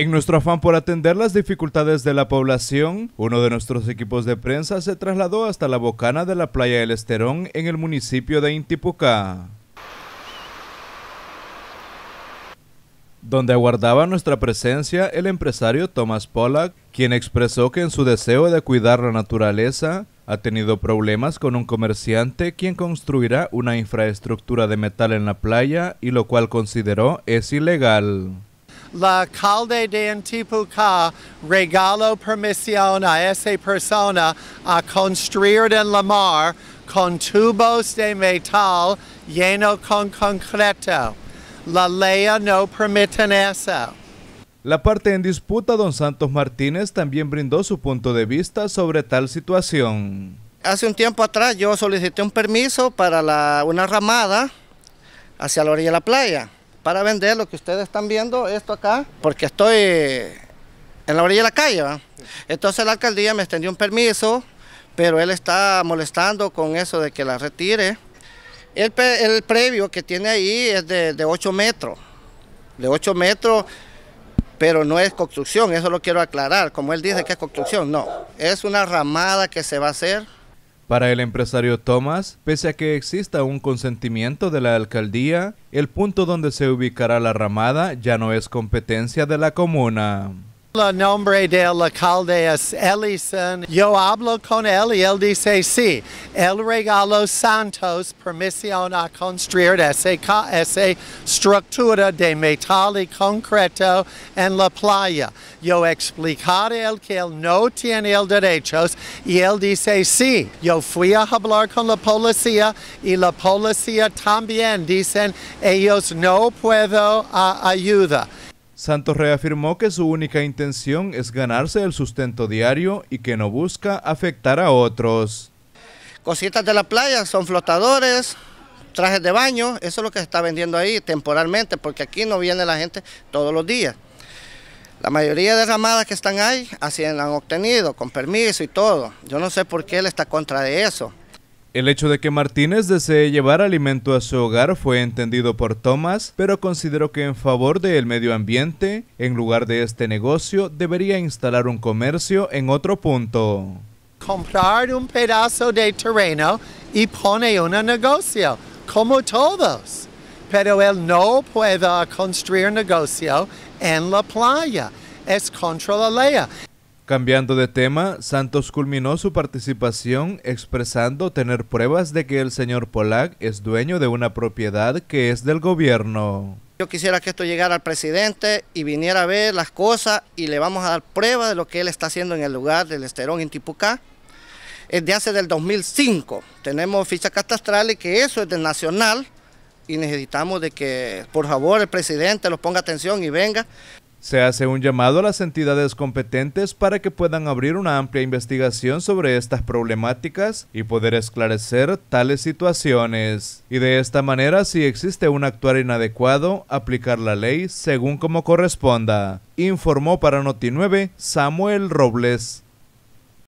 En nuestro afán por atender las dificultades de la población, uno de nuestros equipos de prensa se trasladó hasta la bocana de la playa El Esterón en el municipio de Intipucá, donde aguardaba nuestra presencia el empresario Thomas Pollack, quien expresó que en su deseo de cuidar la naturaleza ha tenido problemas con un comerciante quien construirá una infraestructura de metal en la playa y lo cual consideró es ilegal la calde de antipuca regalo permisión a esa persona a construir en la mar con tubos de metal lleno con concreto. La ley no permite eso. La parte en disputa, don Santos Martínez, también brindó su punto de vista sobre tal situación. Hace un tiempo atrás yo solicité un permiso para una ramada hacia la orilla de la playa para vender lo que ustedes están viendo, esto acá, porque estoy eh, en la orilla de la calle. Entonces la alcaldía me extendió un permiso, pero él está molestando con eso de que la retire. El, previo que tiene ahí es de, de 8 metros, de 8 metros, pero no es construcción, eso lo quiero aclarar, como él dice que es construcción, no, es una ramada que se va a hacer para el empresario Thomas, pese a que exista un consentimiento de la alcaldía, el punto donde se ubicará la ramada ya no es competencia de la comuna el nombre del alcalde es Ellison. Yo hablo con él y él dice, sí, el regalo Santos permisión a construir esa, estructura de metal y concreto en la playa. Yo explicaré el que él no tiene el derechos y él dice, sí, yo fui a hablar con la policía y la policía también dicen, ellos no puedo ayudar. ayuda. Santos reafirmó que su única intención es ganarse el sustento diario y que no busca afectar a otros. Cositas de la playa son flotadores, trajes de baño, eso es lo que se está vendiendo ahí temporalmente, porque aquí no viene la gente todos los días. La mayoría de ramadas que están ahí así han obtenido, con permiso y todo. Yo no sé por qué él está contra de eso. El hecho de que Martínez desee llevar alimento a su hogar fue entendido por Thomas, pero consideró que en favor del medio ambiente, en lugar de este negocio, debería instalar un comercio en otro punto. Comprar un pedazo de terreno y poner un negocio, como todos. Pero él no puede construir negocio en la playa. Es contra la ley. Cambiando de tema, Santos culminó su participación expresando tener pruebas de que el señor Polak es dueño de una propiedad que es del gobierno. Yo quisiera que esto llegara al presidente y viniera a ver las cosas y le vamos a dar pruebas de lo que él está haciendo en el lugar del Esterón en Tipucá. Es de hace del 2005. Tenemos fichas catastrales que eso es del Nacional y necesitamos de que por favor el presidente los ponga atención y venga se hace un llamado a las entidades competentes para que puedan abrir una amplia investigación sobre estas problemáticas y poder esclarecer tales situaciones. Y de esta manera, si existe un actuar inadecuado, aplicar la ley según como corresponda. Informó para Noti9 Samuel Robles.